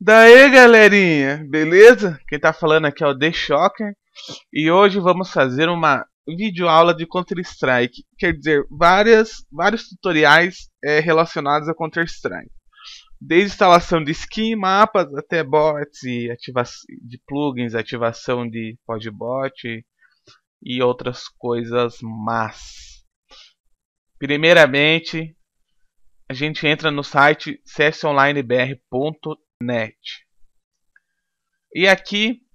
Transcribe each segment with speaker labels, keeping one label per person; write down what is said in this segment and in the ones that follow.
Speaker 1: Daí galerinha, beleza? Quem tá falando aqui é o The Shocker e hoje vamos fazer uma videoaula de Counter-Strike, quer dizer, várias, vários tutoriais é, relacionados a Counter-Strike. Desde instalação de skin, mapas, até bots e de plugins, ativação de podbot e outras coisas más. Primeiramente, a gente entra no site cessionlinebr.com net. E aqui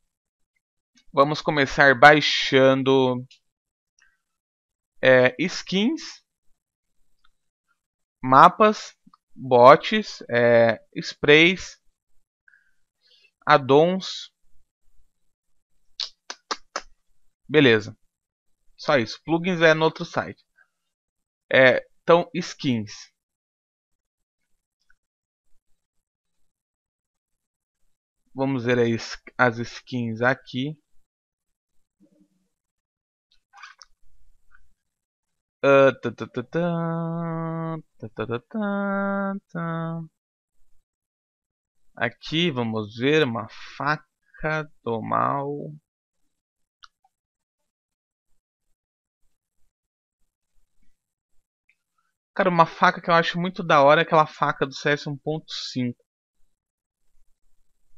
Speaker 1: vamos começar baixando é, skins, mapas, bots, é, sprays, addons. Beleza. Só isso. Plugins é no outro site. É, então, skins. Vamos ver as skins aqui. Aqui vamos ver uma faca do mal. Cara, uma faca que eu acho muito da hora é aquela faca do CS 1.5.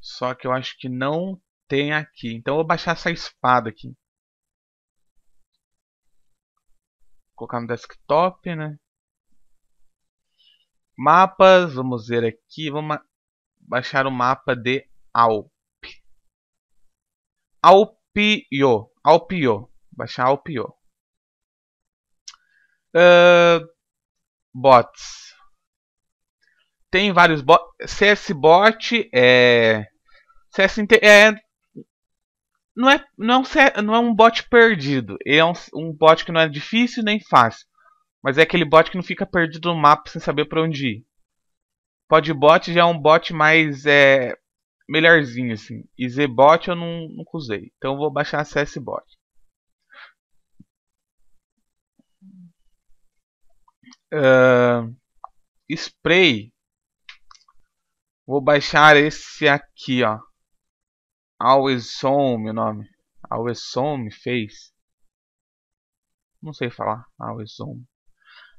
Speaker 1: Só que eu acho que não tem aqui. Então eu vou baixar essa espada aqui. Vou colocar no desktop, né? Mapas, vamos ver aqui. Vamos baixar o mapa de Alp. Alpio. Alpio. Baixar Alpio. Uh, bots. Tem vários bots. CS bot é CS é, é não é não é, um, CS, não é um bot perdido. Ele é um, um bot que não é difícil nem fácil, mas é aquele bot que não fica perdido no mapa sem saber para onde ir. Podbot já é um bot mais é, melhorzinho assim. E Zbot eu não nunca usei, então eu vou baixar a CS Bot. Uh, spray. Vou baixar esse aqui, ó. Alwesson, meu nome. Alwesson me fez. Não sei falar. Alwesson.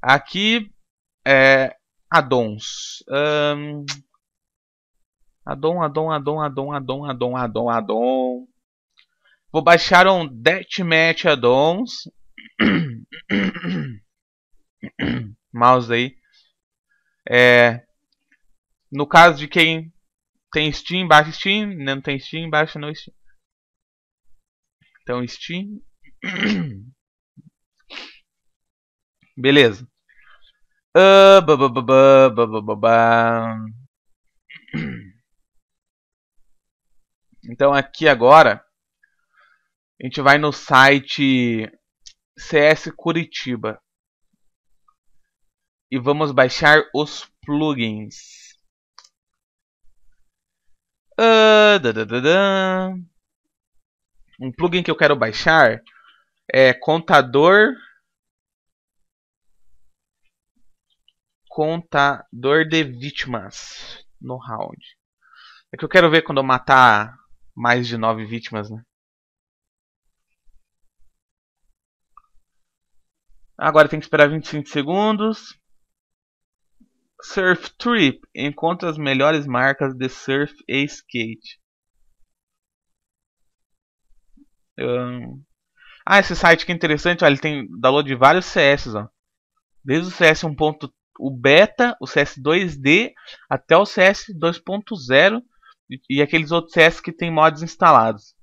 Speaker 1: Aqui é addons. Um, Adon, Adon, Adon, Adon, Adon, Adon, addon, addon. Vou baixar um Deathmatch addons. Mouse aí. É, no caso de quem tem Steam, baixa Steam, não tem Steam, baixa no Steam. Então Steam. Beleza. Então aqui agora a gente vai no site CS Curitiba e vamos baixar os plugins. Uh, Um plugin que eu quero baixar é contador contador de vítimas no round. É que eu quero ver quando eu matar mais de nove vítimas, né? Agora tem que esperar 25 segundos. Surf Trip encontra as melhores marcas de surf e skate. Um... Ah, esse site que é interessante, ele tem download de vários CS, ó. Desde o CS 1. o beta, o CS 2D, até o CS 2.0 e, e aqueles outros CS que tem mods instalados.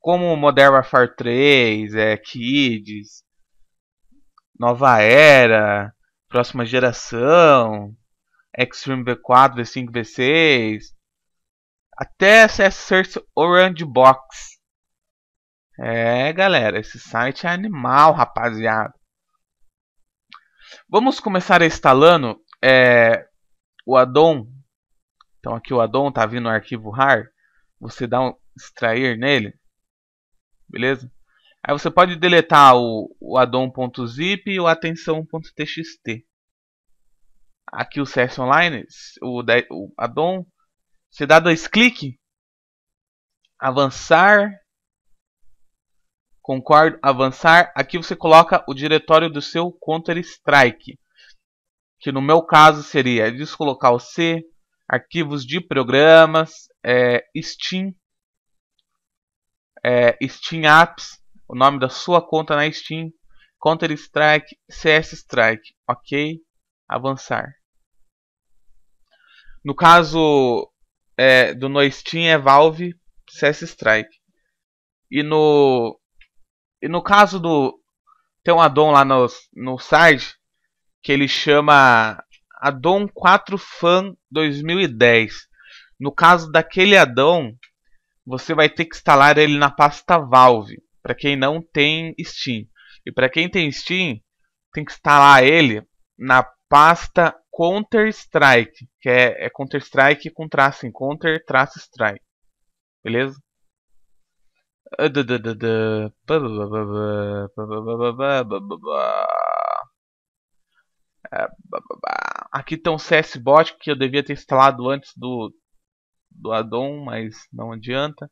Speaker 1: Como Modern Warfare 3, é, Kids, Nova Era, próxima geração, Extreme V4, V5, V6, até Search Orange Box. É, galera, esse site é animal, rapaziada. Vamos começar instalando é, o addon. Então aqui o addon tá vindo no arquivo RAR. Você dá um extrair nele, beleza? Aí você pode deletar o, o addon.zip e o atenção.txt. Aqui o CS Online, o, o addon, você dá dois cliques, avançar, concordo, avançar. Aqui você coloca o diretório do seu Counter-Strike, que no meu caso seria descolocar o C, arquivos de programas, é, Steam, é, Steam Apps, o nome da sua conta na Steam, Counter Strike, CS Strike, ok? Avançar. No caso é, do no Steam é Valve, CS Strike. E no e no caso do tem um addon lá no, no site que ele chama addon 4 fan 2010. No caso daquele addon, você vai ter que instalar ele na pasta Valve para quem não tem Steam. E para quem tem Steam, tem que instalar ele na pasta Counter-Strike, que é, é Counter-Strike com traço em Counter, traço Strike. Beleza? Aqui tem um CSBot que eu devia ter instalado antes do, do addon, mas não adianta.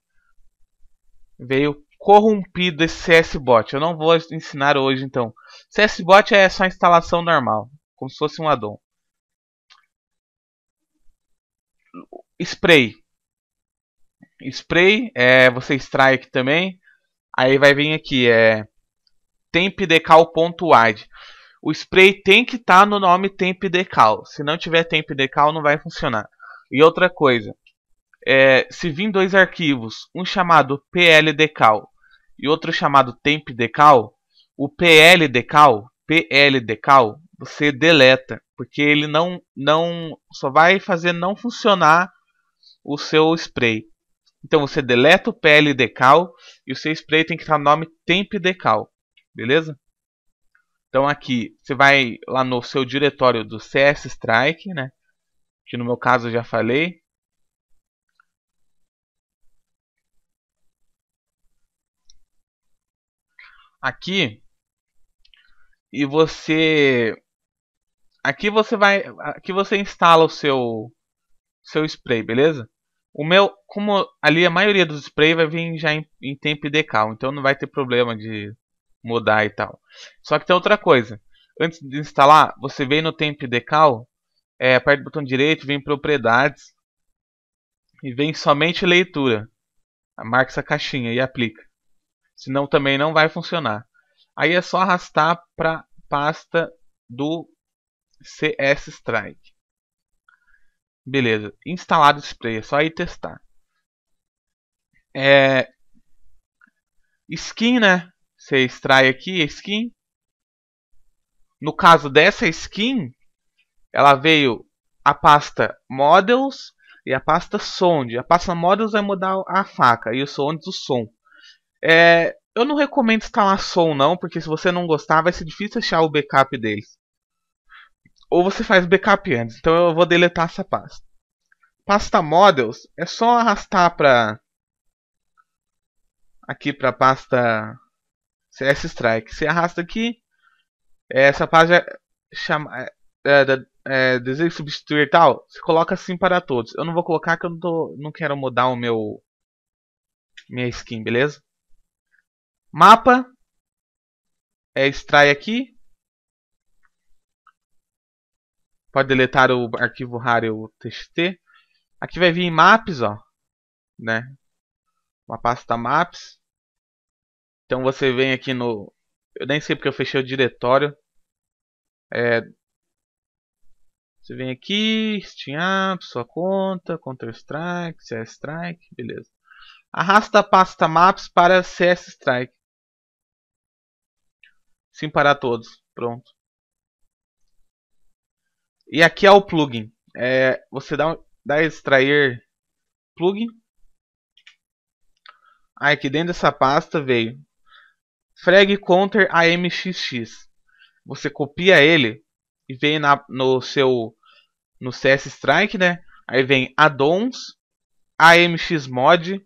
Speaker 1: Veio corrompido esse CSBot. Eu não vou ensinar hoje, então. CSBot é só instalação normal, como se fosse um addon. Spray. Spray, é, você extrai aqui também. Aí vai vir aqui, é tempdecal.wide. O spray tem que estar tá no nome tempdecal. Se não tiver tempdecal, não vai funcionar. E outra coisa, é, se vir dois arquivos, um chamado pldcal e outro chamado Temp Decal o PL Decal PL Decal você deleta, porque ele não não só vai fazer não funcionar o seu spray. Então você deleta o PL Decal e o seu spray tem que estar no nome Decal beleza? Então aqui você vai lá no seu diretório do CS Strike, né? Que no meu caso eu já falei, aqui e você aqui você vai aqui você instala o seu seu spray, beleza? O meu, como ali a maioria dos sprays vai vir já em, em tempo então não vai ter problema de mudar e tal. Só que tem outra coisa. Antes de instalar, você vem no tempo decal, é, aperta o botão direito, vem propriedades e vem somente leitura. Marca essa caixinha e aplica senão também não vai funcionar. Aí é só arrastar para pasta do CS Strike. Beleza, instalado o spray, é só ir testar. É... Skin, né? Você extrai aqui a skin. No caso dessa skin, ela veio a pasta Models e a pasta Sound. A pasta Models vai mudar a faca e o Sound o som. É, eu não recomendo instalar som não, porque se você não gostar vai ser difícil achar o backup deles. Ou você faz backup antes, então eu vou deletar essa pasta. Pasta Models é só arrastar para aqui para a pasta CS Strike. Você arrasta aqui, é, essa pasta chama é, é, é desejo substituir tal, você coloca assim para todos. Eu não vou colocar que eu não, tô, não quero mudar o meu minha skin, beleza? mapa, é, extrai aqui. Pode deletar o arquivo RAR e o TXT. Aqui vai vir em maps, ó, né? Uma pasta maps. Então você vem aqui no... Eu nem sei porque eu fechei o diretório. É... Você vem aqui, Steam Apps, sua conta, Counter-Strike, CS Strike, beleza. Arrasta a pasta maps para CS Strike simparar todos. Pronto. E aqui é o plugin. É, você dá, dá extrair plugin. Aí aqui dentro dessa pasta veio frag counter amxx. Você copia ele e vem na, no seu no CS Strike, né? Aí vem addons, amxmod,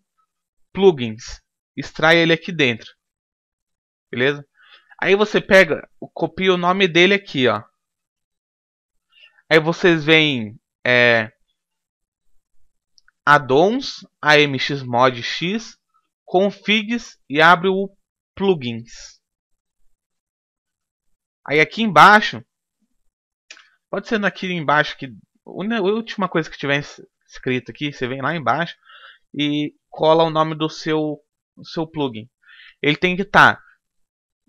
Speaker 1: plugins. Extrai ele aqui dentro. Beleza? Aí você pega, copia o nome dele aqui, ó. Aí vocês veem é, addons, amxmodx, configs e abre o plugins. Aí aqui embaixo, pode ser aqui embaixo que a última coisa que tiver escrito aqui, você vem lá embaixo e cola o nome do seu, do seu plugin. Ele tem que estar tá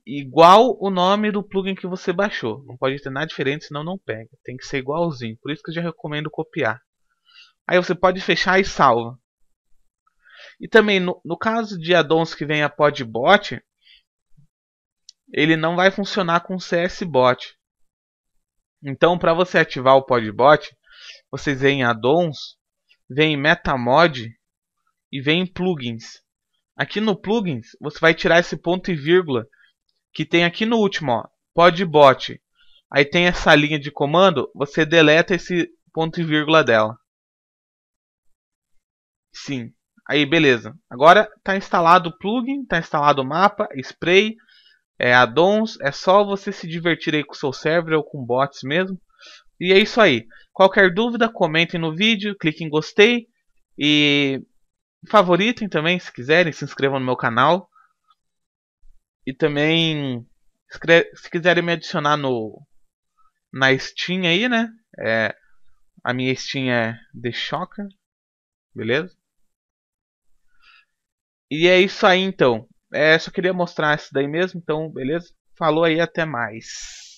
Speaker 1: igual o nome do plugin que você baixou. Não pode ter nada diferente, senão não pega. Tem que ser igualzinho. Por isso que eu já recomendo copiar. Aí você pode fechar e salva. E também, no, no caso de addons que vem a Podbot, ele não vai funcionar com CSBot. Então, para você ativar o Podbot, vocês vêm em Addons, vem em Metamod e vem em Plugins. Aqui no Plugins, você vai tirar esse ponto e vírgula que tem aqui no último, ó, podbot. Aí tem essa linha de comando, você deleta esse ponto e vírgula dela. Sim. Aí, beleza. Agora está instalado o plugin, está instalado o mapa, spray, é, addons. É só você se divertir aí com o seu server ou com bots mesmo. E é isso aí. Qualquer dúvida, comentem no vídeo, clique em gostei. E favoritem também, se quiserem, se inscrevam no meu canal. E também, se quiserem me adicionar no na Steam aí, né? É, a minha Steam é The Shocker, beleza? E é isso aí então. É, só queria mostrar isso daí mesmo, então beleza? Falou aí, até mais.